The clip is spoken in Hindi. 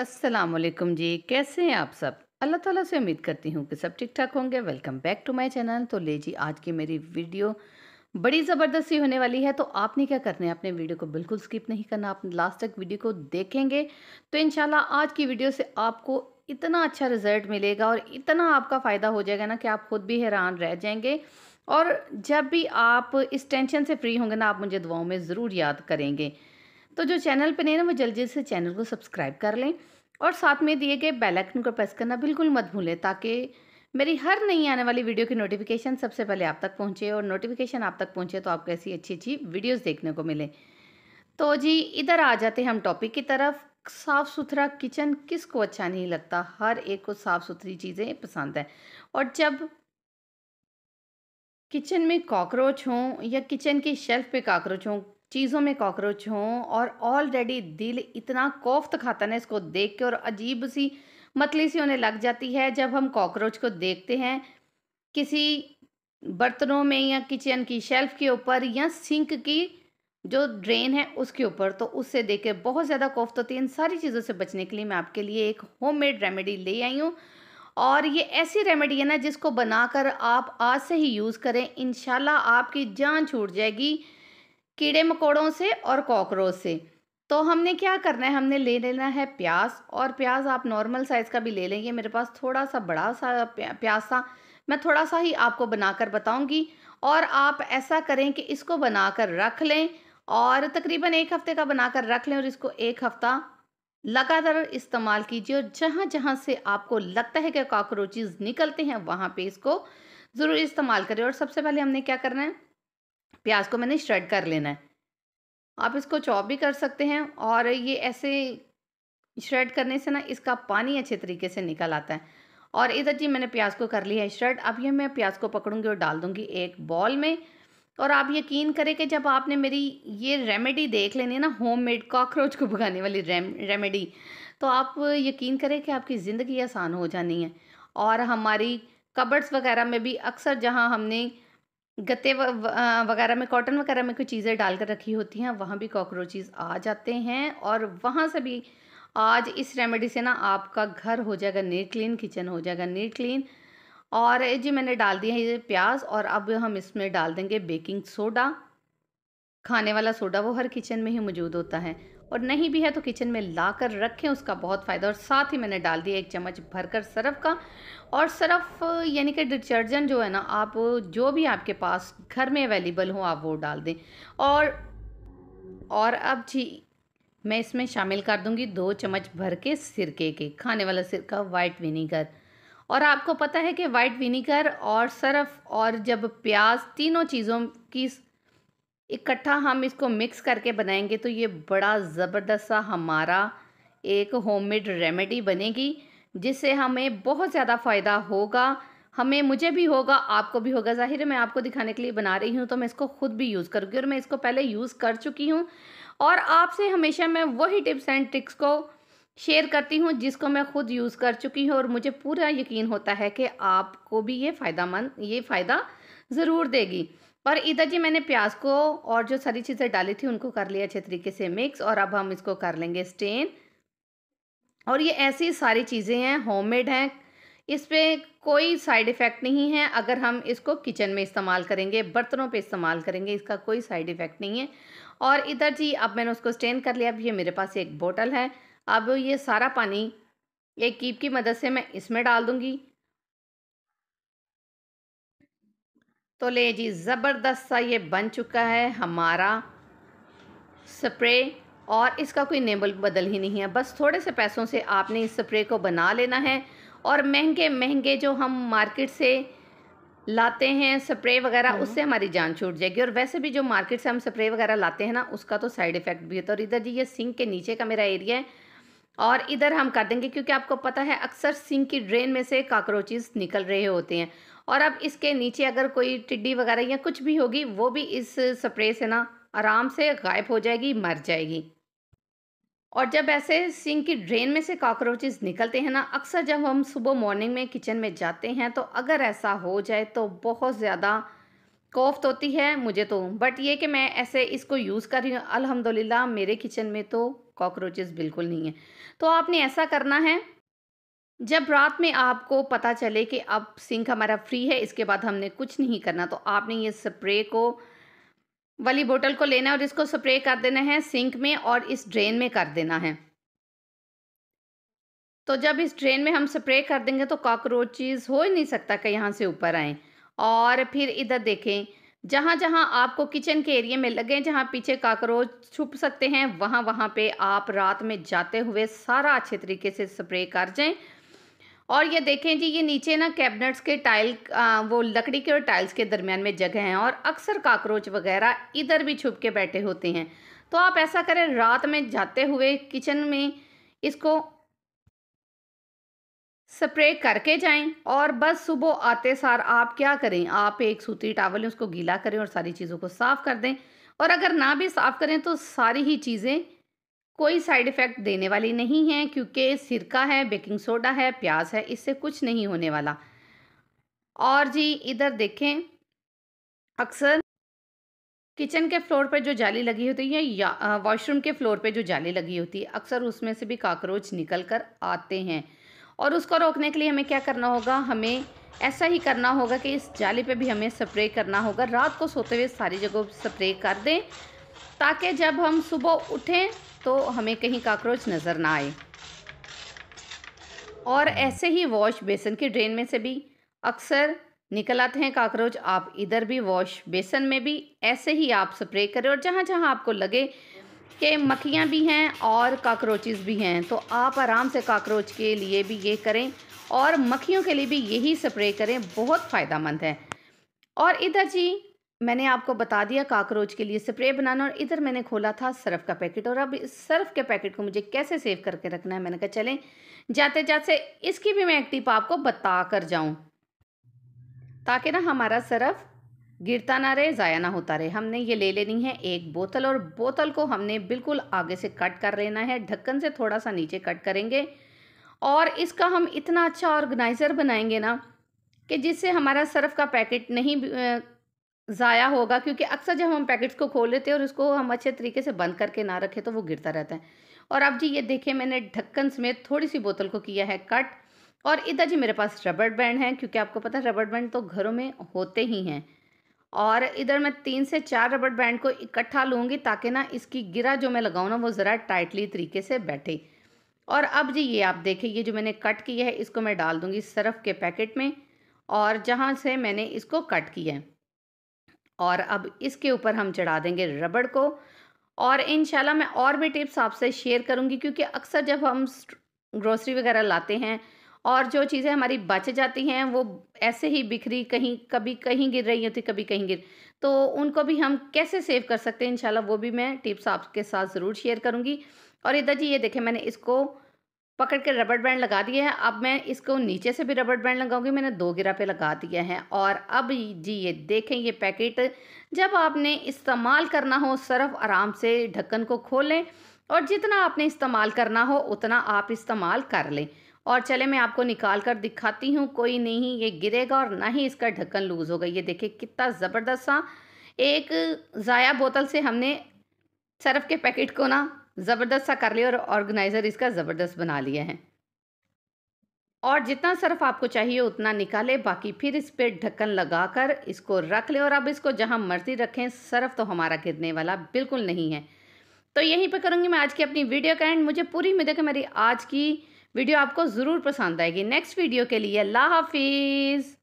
अस्सलाम जी कैसे हैं आप सब अल्लाह ताला से उम्मीद करती हूँ कि सब ठीक ठाक होंगे welcome back to my channel तो ले जी आज की मेरी वीडियो बड़ी ज़बरदस्ती होने वाली है तो आपने क्या करना है आपने वीडियो को बिल्कुल स्किप नहीं करना आप लास्ट तक वीडियो को देखेंगे तो इन आज की वीडियो से आपको इतना अच्छा रिज़ल्ट मिलेगा और इतना आपका फ़ायदा हो जाएगा ना कि आप खुद भी हैरान रह जाएंगे और जब भी आप इस टेंशन से फ्री होंगे ना आप मुझे दुआओं में ज़रूर याद करेंगे तो जो चैनल पर नहीं ना वो जल्दी से चैनल को सब्सक्राइब कर लें और साथ में दिए गए बेल आइकन को प्रेस करना बिल्कुल मत भूलें ताकि मेरी हर नई आने वाली वीडियो की नोटिफिकेशन सबसे पहले आप तक पहुंचे और नोटिफिकेशन आप तक पहुंचे तो आपको ऐसी अच्छी अच्छी वीडियोस देखने को मिले तो जी इधर आ जाते हैं हम टॉपिक की तरफ साफ़ सुथरा किचन किसको अच्छा नहीं लगता हर एक को साफ़ सुथरी चीज़ें पसंद है और जब किचन में कॉकरोच हों या किचन के शेल्फ पे कॉकरोच हों चीज़ों में कॉकरोच हों और ऑलरेडी दिल इतना कोफ्त खाता ना इसको देख के और अजीब सी मतली सी उन्हें लग जाती है जब हम कॉकरोच को देखते हैं किसी बर्तनों में या किचन की शेल्फ के ऊपर या सिंक की जो ड्रेन है उसके ऊपर तो उससे देख के बहुत ज़्यादा कोफ्त होती है इन सारी चीज़ों से बचने के लिए मैं आपके लिए एक होममेड रेमेडी ले आई हूँ और ये ऐसी रेमेडी है ना जिसको बनाकर आप आज से ही यूज़ करें इन आपकी जान छूट जाएगी कीड़े मकोड़ों से और कॉकरोच से तो हमने क्या करना है हमने ले लेना है प्याज और प्याज आप नॉर्मल साइज़ का भी ले लेंगे मेरे पास थोड़ा सा बड़ा सा प्याज था मैं थोड़ा सा ही आपको बनाकर बताऊंगी और आप ऐसा करें कि इसको बनाकर रख लें और तकरीबन एक हफ़्ते का बनाकर रख लें और इसको एक हफ़्ता लगातार इस्तेमाल कीजिए और जहाँ जहाँ से आपको लगता है कि कॉकरोचेज़ निकलते हैं वहाँ पे इसको ज़रूर इस्तेमाल करें और सबसे पहले हमने क्या करना है प्याज को मैंने श्रेड कर लेना है आप इसको चॉप भी कर सकते हैं और ये ऐसे श्रेड करने से ना इसका पानी अच्छे तरीके से निकल आता है और इधर जी मैंने प्याज को कर लिया है श्रेड अब ये मैं प्याज को पकड़ूंगी और डाल दूंगी एक बॉल में और आप यकीन करें कि जब आपने मेरी ये रेमेडी देख लेनी है ना होममेड कॉकरोच को भगाने वाली रेम रेमेडी तो आप यकीन करें कि आपकी ज़िंदगी आसान हो जानी है और हमारी कबर्ड्स वगैरह में भी अक्सर जहाँ हमने गत्ते वगैरह में कॉटन वगैरह में कोई चीज़ें डाल कर रखी होती हैं वहाँ भी कॉकरोचेज़ आ जाते हैं और वहाँ से भी आज इस रेमेडी से ना आपका घर हो जाएगा नीट क्लीन किचन हो जाएगा नीट क्लीन और जी मैंने डाल दिया है ये प्याज और अब हम इसमें डाल देंगे बेकिंग सोडा खाने वाला सोडा वो हर किचन में ही मौजूद होता है और नहीं भी है तो किचन में ला कर रखें उसका बहुत फ़ायदा और साथ ही मैंने डाल दिया एक चम्मच भरकर सरफ का और सरफ यानी कि डिटर्जेंट जो है ना आप जो भी आपके पास घर में अवेलेबल हो आप वो डाल दें और और अब जी मैं इसमें शामिल कर दूंगी दो चम्मच भर के सिरके के खाने वाला सिरका वाइट विनीगर और आपको पता है कि वाइट विनीगर और सरफ और जब प्याज तीनों चीज़ों की इकट्ठा हम इसको मिक्स करके बनाएंगे तो ये बड़ा ज़बरदस्त सा हमारा एक होममेड रेमेडी बनेगी जिससे हमें बहुत ज़्यादा फ़ायदा होगा हमें मुझे भी होगा आपको भी होगा ज़ाहिर है मैं आपको दिखाने के लिए बना रही हूँ तो मैं इसको ख़ुद भी यूज़ करूँगी और मैं इसको पहले यूज़ कर चुकी हूँ और आपसे हमेशा मैं वही टिप्स एंड ट्रिक्स को शेयर करती हूँ जिसको मैं ख़ुद यूज़ कर चुकी हूँ और मुझे पूरा यकीन होता है कि आपको भी ये फ़ायदा मंद ये फ़ायदा ज़रूर देगी और इधर जी मैंने प्याज को और जो सारी चीज़ें डाली थी उनको कर लिया अच्छे तरीके से मिक्स और अब हम इसको कर लेंगे स्टेन और ये ऐसी सारी चीज़ें हैं होममेड हैं इस पर कोई साइड इफ़ेक्ट नहीं है अगर हम इसको किचन में इस्तेमाल करेंगे बर्तनों पे इस्तेमाल करेंगे इसका कोई साइड इफ़ेक्ट नहीं है और इधर जी अब मैंने उसको स्टेन कर लिया अब ये मेरे पास एक बोटल है अब ये सारा पानी एक कीप की मदद से मैं इसमें डाल दूँगी तो ले जी ज़बरदस्त सा ये बन चुका है हमारा स्प्रे और इसका कोई नेबल बदल ही नहीं है बस थोड़े से पैसों से आपने इस स्प्रे को बना लेना है और महंगे महंगे जो हम मार्केट से लाते हैं स्प्रे वगैरह हम्म। उससे हमारी जान छूट जाएगी और वैसे भी जो मार्केट से हम स्प्रे वगैरह लाते हैं ना उसका तो साइड इफ़ेक्ट भी होता है और इधर जी ये सिंक के नीचे का मेरा एरिया है और इधर हम कर देंगे क्योंकि आपको पता है अक्सर सिंक की ड्रेन में से काकरोचेज़ निकल रहे होते हैं और अब इसके नीचे अगर कोई टिड्डी वगैरह या कुछ भी होगी वो भी इस स्प्रे से ना आराम से गायब हो जाएगी मर जाएगी और जब ऐसे सिंक की ड्रेन में से काकरोचेज निकलते हैं ना अक्सर जब हम सुबह मॉर्निंग में किचन में जाते हैं तो अगर ऐसा हो जाए तो बहुत ज़्यादा कोफ्त होती है मुझे तो बट ये कि मैं ऐसे इसको यूज़ कर रही हूँ अलहमदिल्ला मेरे किचन में तो कॉकरोचेस बिल्कुल नहीं है तो आपने ऐसा करना है जब रात में आपको पता चले कि अब सिंक हमारा फ्री है इसके बाद हमने कुछ नहीं करना तो आपने ये स्प्रे को वाली बोतल को लेना है और इसको स्प्रे कर देना है सिंक में और इस ड्रेन में कर देना है तो जब इस ड्रेन में हम स्प्रे कर देंगे तो कॉकरोचेज हो ही नहीं सकता कि यहाँ से ऊपर आए और फिर इधर देखें जहाँ जहाँ आपको किचन के एरिए में लगे जहाँ पीछे काकरोच छुप सकते हैं वहाँ वहाँ पे आप रात में जाते हुए सारा अच्छे तरीके से स्प्रे कर जाएं और ये देखें जी ये नीचे ना कैबिनेट्स के टाइल वो लकड़ी के और टाइल्स के दरमियान में जगह हैं और अक्सर काकरोच वगैरह इधर भी छुप के बैठे होते हैं तो आप ऐसा करें रात में जाते हुए किचन में इसको स्प्रे करके जाएं और बस सुबह आते सार आप क्या करें आप एक सूती टावल उसको गीला करें और सारी चीज़ों को साफ़ कर दें और अगर ना भी साफ़ करें तो सारी ही चीज़ें कोई साइड इफ़ेक्ट देने वाली नहीं है क्योंकि सिरका है बेकिंग सोडा है प्याज है इससे कुछ नहीं होने वाला और जी इधर देखें अक्सर किचन के फ्लोर पर जो जाली लगी होती है या वॉशरूम के फ्लोर पर जो जाली लगी होती है अक्सर उसमें से भी काकरोच निकल कर आते हैं और उसको रोकने के लिए हमें क्या करना होगा हमें ऐसा ही करना होगा कि इस जाली पे भी हमें स्प्रे करना होगा रात को सोते हुए सारी जगह स्प्रे कर दें ताकि जब हम सुबह उठें तो हमें कहीं काकरोच नज़र ना आए और ऐसे ही वॉश बेसन की ड्रेन में से भी अक्सर निकल आते हैं काकरोच आप इधर भी वॉश बेसन में भी ऐसे ही आप स्प्रे करें और जहाँ जहाँ आपको लगे कि मक्खियाँ भी हैं और कॉकरोचेज़ भी हैं तो आप आराम से काकरोच के लिए भी ये करें और मक्खियों के लिए भी यही स्प्रे करें बहुत फ़ायदा मंद है और इधर जी मैंने आपको बता दिया काकरोच के लिए स्प्रे बनाना और इधर मैंने खोला था सर्फ का पैकेट और अब इस सर्फ के पैकेट को मुझे कैसे सेव करके रखना है मैंने कहा चलें जाते जाते इसकी भी मैं एक टिप आपको बता कर जाऊं ताकि ना हमारा सर्फ गिरता ना रहे ज़ाया ना होता रहे हमने ये ले लेनी है एक बोतल और बोतल को हमने बिल्कुल आगे से कट कर लेना है ढक्कन से थोड़ा सा नीचे कट करेंगे और इसका हम इतना अच्छा ऑर्गेनाइज़र बनाएंगे ना कि जिससे हमारा सर्फ का पैकेट नहीं ज़ाया होगा क्योंकि अक्सर जब हम पैकेट्स को खोल लेते हैं और उसको हम अच्छे तरीके से बंद करके ना रखें तो वो गिरता रहता है और अब जी ये देखें मैंने ढक्कन समेत थोड़ी सी बोतल को किया है कट और इधर जी मेरे पास रबड़ बैंड है क्योंकि आपको पता है रबड़ बैंड तो घरों में होते ही हैं और इधर मैं तीन से चार रबड़ बैंड को इकट्ठा लूँगी ताकि ना इसकी गिरा जो मैं लगाऊँ ना वो ज़रा टाइटली तरीके से बैठे और अब जी ये आप देखें ये जो मैंने कट किया है इसको मैं डाल दूँगी सर्फ के पैकेट में और जहाँ से मैंने इसको कट किया है और अब इसके ऊपर हम चढ़ा देंगे रबड़ को और इन मैं और भी टिप्स आपसे शेयर करूँगी क्योंकि अक्सर जब हम ग्रोसरी वगैरह लाते हैं और जो चीज़ें हमारी बच जाती हैं वो ऐसे ही बिखरी कहीं कभी कहीं गिर रही होती कभी कहीं गिर तो उनको भी हम कैसे सेव कर सकते हैं इन वो भी मैं टिप्स आपके साथ ज़रूर शेयर करूँगी और इधर जी ये देखें मैंने इसको पकड़ के रबड़ बैंड लगा दिया है अब मैं इसको नीचे से भी रबड़ बैंड लगाऊंगी मैंने दो गिरा पे लगा दिया है और अब जी ये देखें ये पैकेट जब आपने इस्तेमाल करना हो सिर्फ आराम से ढक्कन को खोलें और जितना आपने इस्तेमाल करना हो उतना आप इस्तेमाल कर लें और चले मैं आपको निकाल कर दिखाती हूँ कोई नहीं ये गिरेगा और ना ही इसका ढक्कन लूज़ होगा ये देखिए कितना ज़बरदस्त सा एक ज़ाया बोतल से हमने सर्फ के पैकेट को ना ज़बरदस्त सा कर लिया और ऑर्गेनाइज़र इसका ज़बरदस्त बना लिया है और जितना सर्फ आपको चाहिए उतना निकाले बाकी फिर इस पर ढक्कन लगाकर इसको रख ले और अब इसको जहाँ मर्जी रखें सर्फ तो हमारा गिरने वाला बिल्कुल नहीं है तो यहीं पर करूँगी मैं आज की अपनी वीडियो का एंड मुझे पूरी उम्मीद है कि मेरी आज की वीडियो आपको ज़रूर पसंद आएगी नेक्स्ट वीडियो के लिए अल्लाह हाफिज़